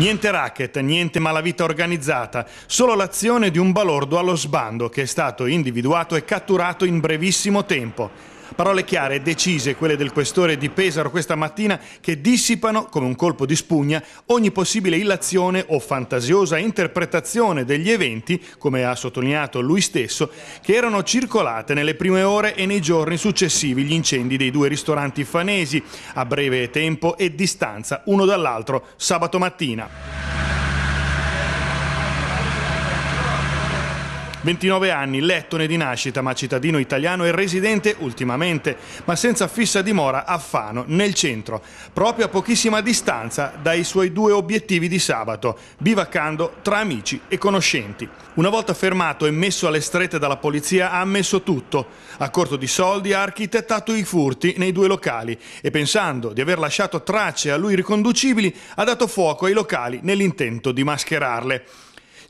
Niente racket, niente malavita organizzata, solo l'azione di un balordo allo sbando che è stato individuato e catturato in brevissimo tempo. Parole chiare e decise quelle del questore di Pesaro questa mattina che dissipano, come un colpo di spugna, ogni possibile illazione o fantasiosa interpretazione degli eventi, come ha sottolineato lui stesso, che erano circolate nelle prime ore e nei giorni successivi gli incendi dei due ristoranti fanesi, a breve tempo e distanza uno dall'altro, sabato mattina. 29 anni, lettone di nascita ma cittadino italiano e residente ultimamente, ma senza fissa dimora a Fano, nel centro, proprio a pochissima distanza dai suoi due obiettivi di sabato, bivaccando tra amici e conoscenti. Una volta fermato e messo alle strette dalla polizia ha ammesso tutto. A corto di soldi ha architettato i furti nei due locali e pensando di aver lasciato tracce a lui riconducibili ha dato fuoco ai locali nell'intento di mascherarle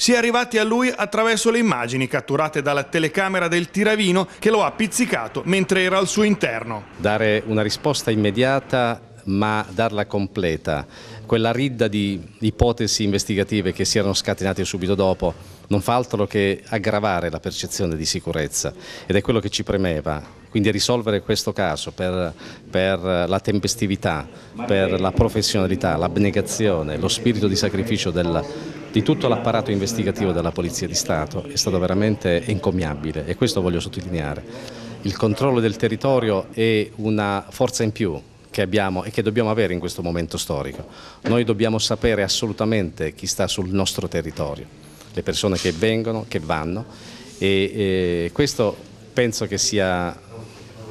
si è arrivati a lui attraverso le immagini catturate dalla telecamera del tiravino che lo ha pizzicato mentre era al suo interno. Dare una risposta immediata ma darla completa. Quella ridda di ipotesi investigative che si erano scatenate subito dopo non fa altro che aggravare la percezione di sicurezza ed è quello che ci premeva. Quindi risolvere questo caso per, per la tempestività, per la professionalità, l'abnegazione, lo spirito di sacrificio del, di tutto l'apparato investigativo della Polizia di Stato è stato veramente encomiabile e questo voglio sottolineare. Il controllo del territorio è una forza in più che abbiamo e che dobbiamo avere in questo momento storico. Noi dobbiamo sapere assolutamente chi sta sul nostro territorio, le persone che vengono, che vanno e, e questo penso che sia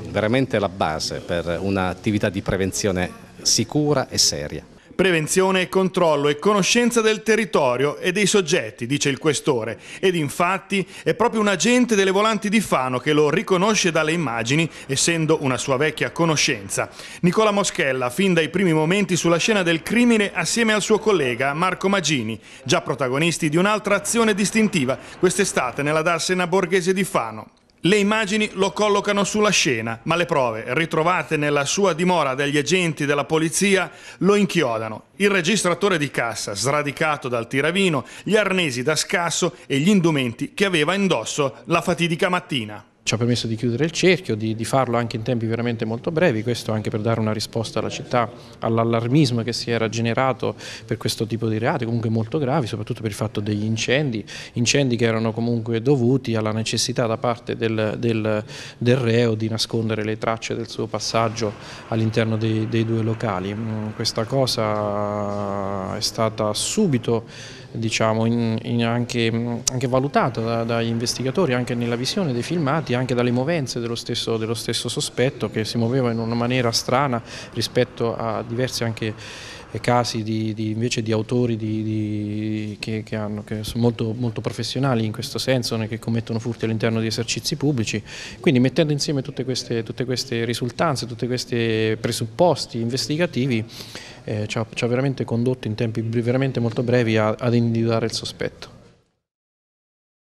veramente la base per un'attività di prevenzione sicura e seria. Prevenzione e controllo e conoscenza del territorio e dei soggetti, dice il questore, ed infatti è proprio un agente delle volanti di Fano che lo riconosce dalle immagini, essendo una sua vecchia conoscenza. Nicola Moschella, fin dai primi momenti sulla scena del crimine assieme al suo collega Marco Magini, già protagonisti di un'altra azione distintiva quest'estate nella darsena borghese di Fano. Le immagini lo collocano sulla scena, ma le prove ritrovate nella sua dimora dagli agenti della polizia lo inchiodano. Il registratore di cassa, sradicato dal tiravino, gli arnesi da scasso e gli indumenti che aveva indosso la fatidica mattina ci ha permesso di chiudere il cerchio, di, di, farlo anche in tempi veramente molto brevi, questo anche per dare una risposta alla città, all'allarmismo che si era generato per questo tipo di reati, comunque molto gravi, soprattutto per il fatto degli incendi, incendi che erano comunque dovuti alla necessità da parte del, del, del reo di nascondere le tracce del suo passaggio all'interno dei, dei due locali. Mm, questa cosa è stata subito diciamo, in, in anche, mm, anche, valutato da, dagli investigatori, anche nella visione dei filmati, anche dalle movenze dello stesso, dello stesso sospetto che si muoveva in una maniera strana rispetto a diversi anche eh, casi di, di, invece di autori di, di, che, che, hanno, che, sono molto, molto, professionali in questo senso, che commettono furti all'interno di esercizi pubblici. Quindi mettendo insieme tutte queste, tutte queste risultanze, tutti questi presupposti investigativi, eh, ci, ha, ci, ha, veramente condotto in tempi veramente molto brevi a, ad individuare il sospetto.